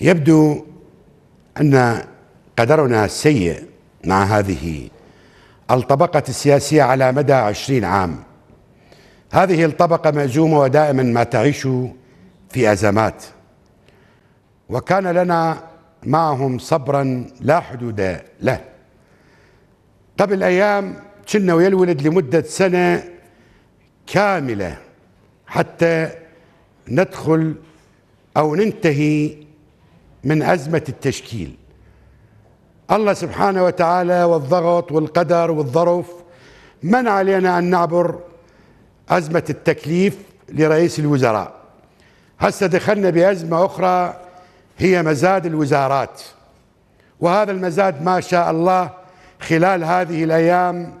يبدو أن قدرنا سيء مع هذه الطبقة السياسية على مدى عشرين عام هذه الطبقة مأزومة ودائما ما تعيش في أزمات وكان لنا معهم صبرا لا حدود له قبل أيام كنا ويا الولد لمدة سنة كاملة حتى ندخل أو ننتهي من أزمة التشكيل الله سبحانه وتعالى والضغط والقدر والظرف من علينا أن نعبر أزمة التكليف لرئيس الوزراء هسه دخلنا بأزمة أخرى هي مزاد الوزارات وهذا المزاد ما شاء الله خلال هذه الأيام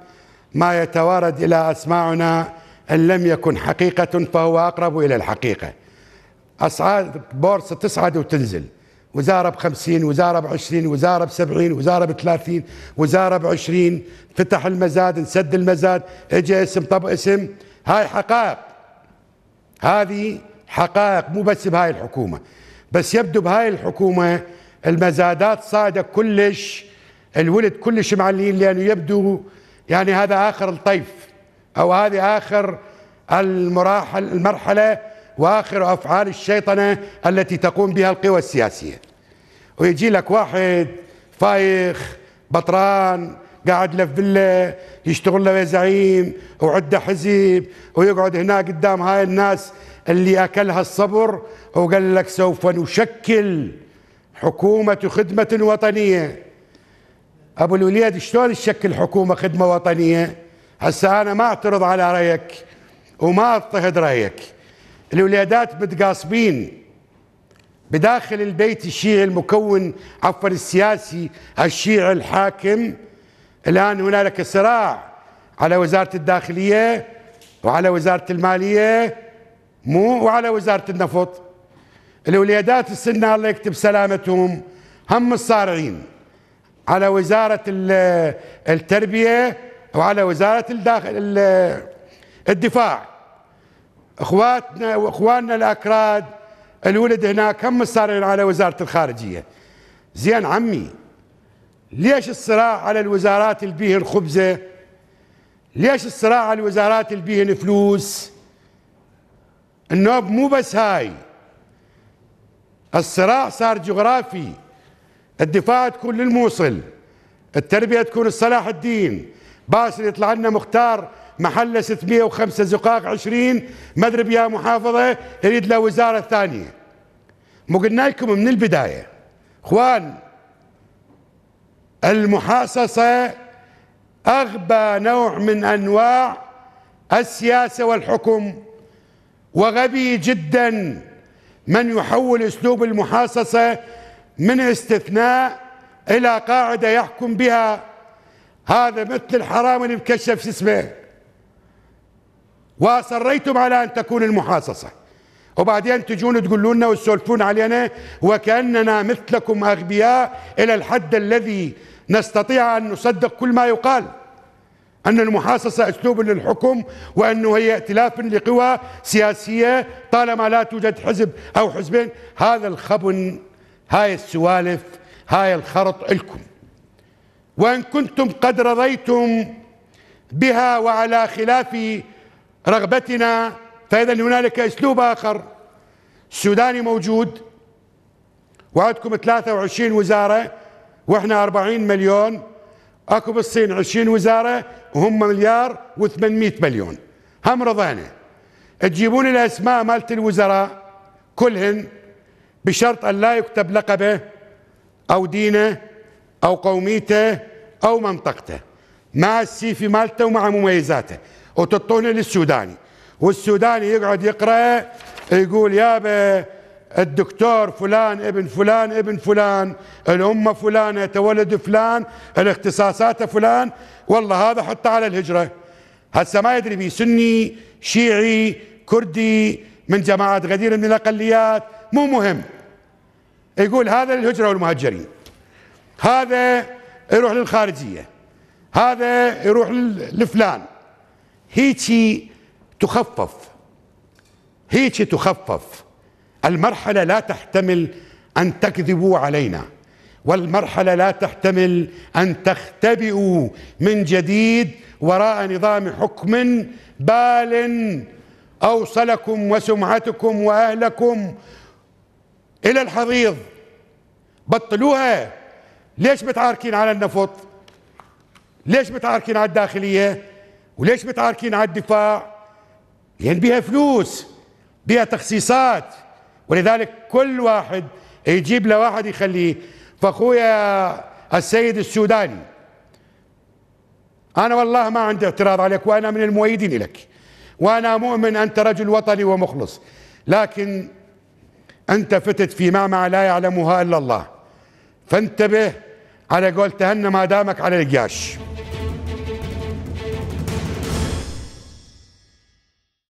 ما يتوارد إلى أسماعنا إن لم يكن حقيقة فهو أقرب إلى الحقيقة أسعار بورصة تصعد وتنزل وزارة بخمسين وزارة بعشرين وزارة بسبعين وزارة بثلاثين وزارة بعشرين فتح المزاد نسد المزاد اجى اسم طب اسم هاي حقائق هذه حقائق مو بس بهاي الحكومة بس يبدو بهاي الحكومة المزادات صاعدة كلش الولد كلش معلين لأنه يبدو يعني هذا آخر الطيف أو هذه آخر المراحل المرحلة واخر افعال الشيطنه التي تقوم بها القوى السياسيه ويجي لك واحد فايخ بطران قاعد له فيلا يشتغل له زعيم وعنده حزب ويقعد هنا قدام هاي الناس اللي اكلها الصبر وقال لك سوف نشكل حكومه خدمه وطنيه ابو الوليد شلون تشكل حكومه خدمه وطنيه هسه انا ما اعترض على رايك وما اضطهد رايك الولادات متقاسمين بداخل البيت الشيعي المكون عفوا السياسي الشيعي الحاكم الآن هنالك صراع على وزارة الداخلية وعلى وزارة المالية مو وعلى وزارة النفط الوليادات السنة الله يكتب سلامتهم هم الصارعين على وزارة التربية وعلى وزارة الداخل الدفاع اخواتنا واخواننا الاكراد الولد هنا كم مصارين على وزاره الخارجيه زين عمي ليش الصراع على الوزارات اللي بيهن خبزه ليش الصراع على الوزارات اللي بيهن فلوس النوب مو بس هاي الصراع صار جغرافي الدفاع تكون للموصل التربيه تكون لصلاح الدين باسل يطلع لنا مختار محله 605 زقاق 20 مدرب يا محافظه يريد له وزاره ثانيه مو قلنا لكم من البدايه اخوان المحاصصه اغبى نوع من انواع السياسه والحكم وغبي جدا من يحول اسلوب المحاصصه من استثناء الى قاعده يحكم بها هذا مثل الحرام اللي مكشف اسمه واصريتم على ان تكون المحاصصه وبعدين تجون تقولوا لنا وتسولفون علينا وكاننا مثلكم اغبياء الى الحد الذي نستطيع ان نصدق كل ما يقال أن المحاصصة أسلوب للحكم وأنه هي ائتلاف لقوى سياسية طالما لا توجد حزب أو حزبين هذا الخبن هاي السوالف هاي الخرط لكم وإن كنتم قد رضيتم بها وعلى خلاف رغبتنا فإذا هنالك أسلوب آخر السوداني موجود وعندكم 23 وزارة وإحنا 40 مليون أكو بالصين 20 وزارة وهم مليار و800 مليون هم رضينا تجيبون الأسماء مالت الوزراء كلهن بشرط أن لا يكتب لقبه أو دينه أو قوميته أو منطقته مع السيفي مالته ومع مميزاته وتعطونه للسوداني والسوداني يقعد يقرأ يقول يابا الدكتور فلان ابن فلان ابن فلان الأمة فلانة تولد فلان الاختصاصات فلان والله هذا حطه على الهجرة هسه ما يدري بي سني شيعي كردي من جماعات غدير من الأقليات مو مهم يقول هذا للهجرة والمهجرين هذا يروح للخارجية هذا يروح لفلان هيجي تخفف هيجي تخفف المرحلة لا تحتمل أن تكذبوا علينا والمرحلة لا تحتمل أن تختبئوا من جديد وراء نظام حكم بال أوصلكم وسمعتكم وأهلكم إلى الحضيض بطلوها ليش بتعاركين على النفط ليش بتعاركين على الداخلية وليش متعاركين على الدفاع لأن بها فلوس بها تخصيصات ولذلك كل واحد يجيب له واحد يخليه فأخويا السيد السوداني أنا والله ما عندي اعتراض عليك وأنا من المؤيدين لك وأنا مؤمن أنت رجل وطني ومخلص لكن أنت فتت في معمع لا يعلمها إلا الله فانتبه على قول تهنى ما دامك على القياش